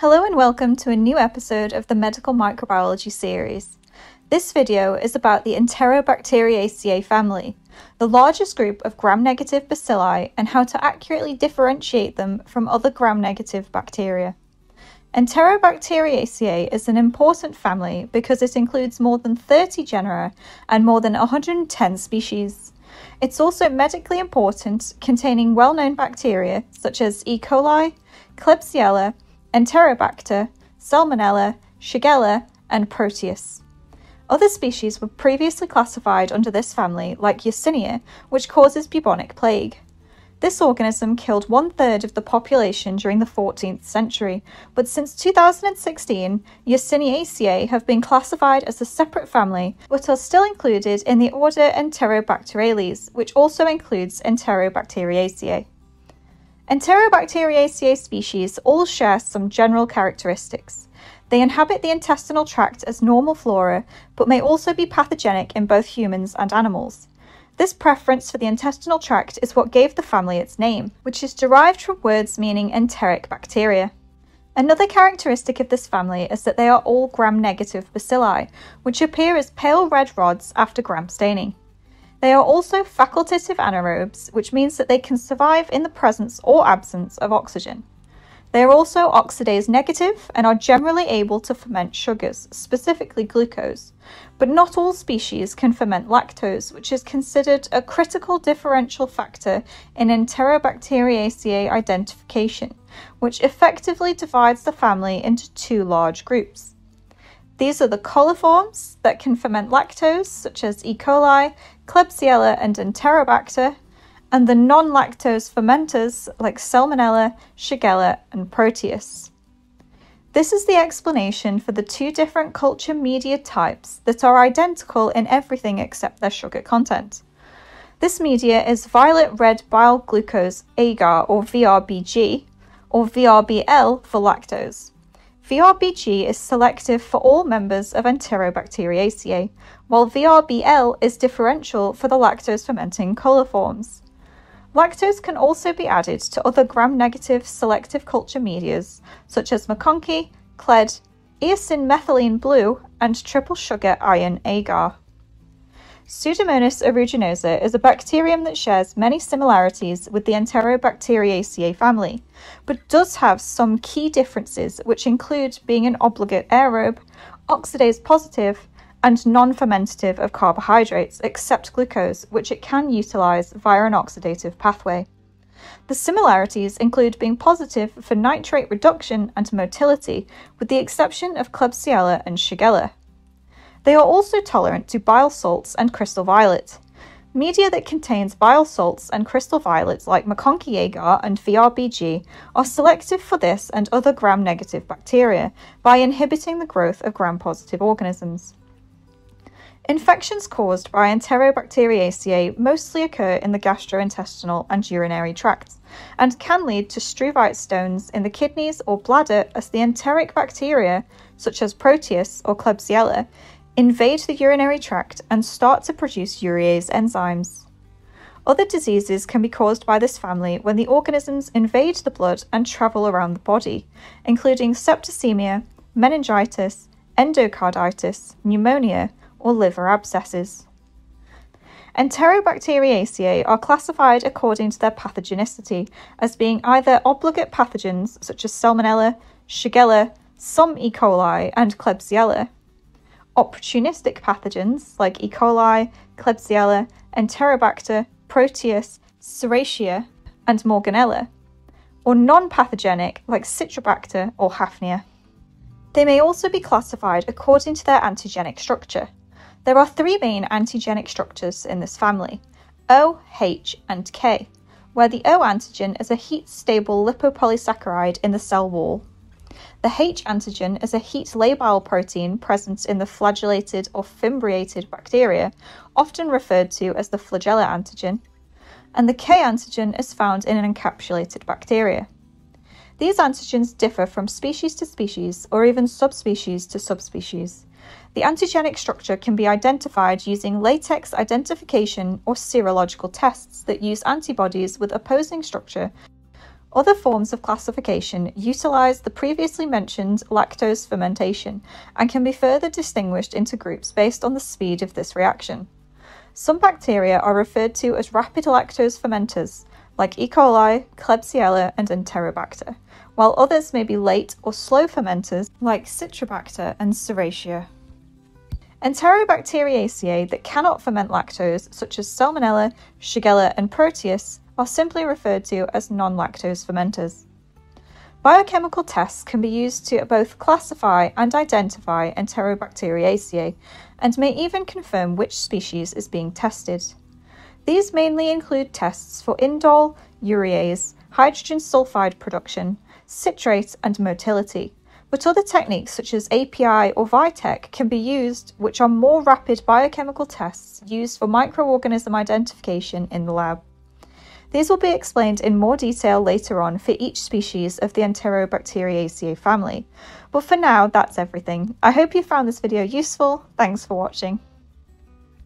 Hello and welcome to a new episode of the Medical Microbiology series. This video is about the Enterobacteriaceae family, the largest group of gram-negative bacilli and how to accurately differentiate them from other gram-negative bacteria. Enterobacteriaceae is an important family because it includes more than 30 genera and more than 110 species. It's also medically important, containing well-known bacteria such as E. coli, Klebsiella, Enterobacter, Salmonella, Shigella, and Proteus. Other species were previously classified under this family, like Yersinia, which causes bubonic plague. This organism killed one third of the population during the 14th century, but since 2016, Yersiniaceae have been classified as a separate family, but are still included in the order Enterobacterales, which also includes Enterobacteriaceae. Enterobacteriaceae species all share some general characteristics. They inhabit the intestinal tract as normal flora, but may also be pathogenic in both humans and animals. This preference for the intestinal tract is what gave the family its name, which is derived from words meaning enteric bacteria. Another characteristic of this family is that they are all gram negative bacilli, which appear as pale red rods after gram staining. They are also facultative anaerobes, which means that they can survive in the presence or absence of oxygen. They are also oxidase negative and are generally able to ferment sugars, specifically glucose. But not all species can ferment lactose, which is considered a critical differential factor in Enterobacteriaceae identification, which effectively divides the family into two large groups. These are the coliforms that can ferment lactose, such as E. coli, Klebsiella and Enterobacter, and the non lactose fermenters like Salmonella, Shigella, and Proteus. This is the explanation for the two different culture media types that are identical in everything except their sugar content. This media is violet red bile glucose agar or VRBG or VRBL for lactose. VRBG is selective for all members of Enterobacteriaceae, while VRBL is differential for the lactose fermenting coliforms. Lactose can also be added to other gram negative selective culture media such as McConkie, Cled, eosin methylene blue, and triple sugar iron agar. Pseudomonas aeruginosa is a bacterium that shares many similarities with the Enterobacteriaceae family, but does have some key differences, which include being an obligate aerobe, oxidase positive, and non fermentative of carbohydrates except glucose, which it can utilize via an oxidative pathway. The similarities include being positive for nitrate reduction and motility, with the exception of Klebsiella and Shigella. They are also tolerant to bile salts and crystal violet. Media that contains bile salts and crystal violets like McConkie agar and VRBG are selective for this and other gram-negative bacteria by inhibiting the growth of gram-positive organisms. Infections caused by Enterobacteriaceae mostly occur in the gastrointestinal and urinary tracts and can lead to struvite stones in the kidneys or bladder as the enteric bacteria, such as Proteus or Klebsiella, invade the urinary tract and start to produce urease enzymes. Other diseases can be caused by this family when the organisms invade the blood and travel around the body, including septicemia, meningitis, endocarditis, pneumonia, or liver abscesses. Enterobacteriaceae are classified according to their pathogenicity as being either obligate pathogens such as Salmonella, Shigella, some E. coli, and Klebsiella opportunistic pathogens like E. coli, Klebsiella, Enterobacter, Proteus, Serratia, and Morganella, or non pathogenic like Citrobacter or Hafnia. They may also be classified according to their antigenic structure. There are three main antigenic structures in this family O, H, and K, where the O antigen is a heat stable lipopolysaccharide in the cell wall the H antigen is a heat labile protein present in the flagellated or fimbriated bacteria, often referred to as the flagella antigen, and the K antigen is found in an encapsulated bacteria. These antigens differ from species to species or even subspecies to subspecies. The antigenic structure can be identified using latex identification or serological tests that use antibodies with opposing structure other forms of classification utilize the previously mentioned lactose fermentation and can be further distinguished into groups based on the speed of this reaction. Some bacteria are referred to as rapid lactose fermenters, like E. coli, Klebsiella, and Enterobacter, while others may be late or slow fermenters, like Citrobacter and Serratia. Enterobacteriaceae that cannot ferment lactose, such as Salmonella, Shigella, and Proteus, are simply referred to as non lactose fermenters. Biochemical tests can be used to both classify and identify Enterobacteriaceae and may even confirm which species is being tested. These mainly include tests for indole, urease, hydrogen sulfide production, citrate, and motility. But other techniques such as API or VITEC can be used, which are more rapid biochemical tests used for microorganism identification in the lab. These will be explained in more detail later on for each species of the Enterobacteriaceae family. But for now, that's everything. I hope you found this video useful. Thanks for watching.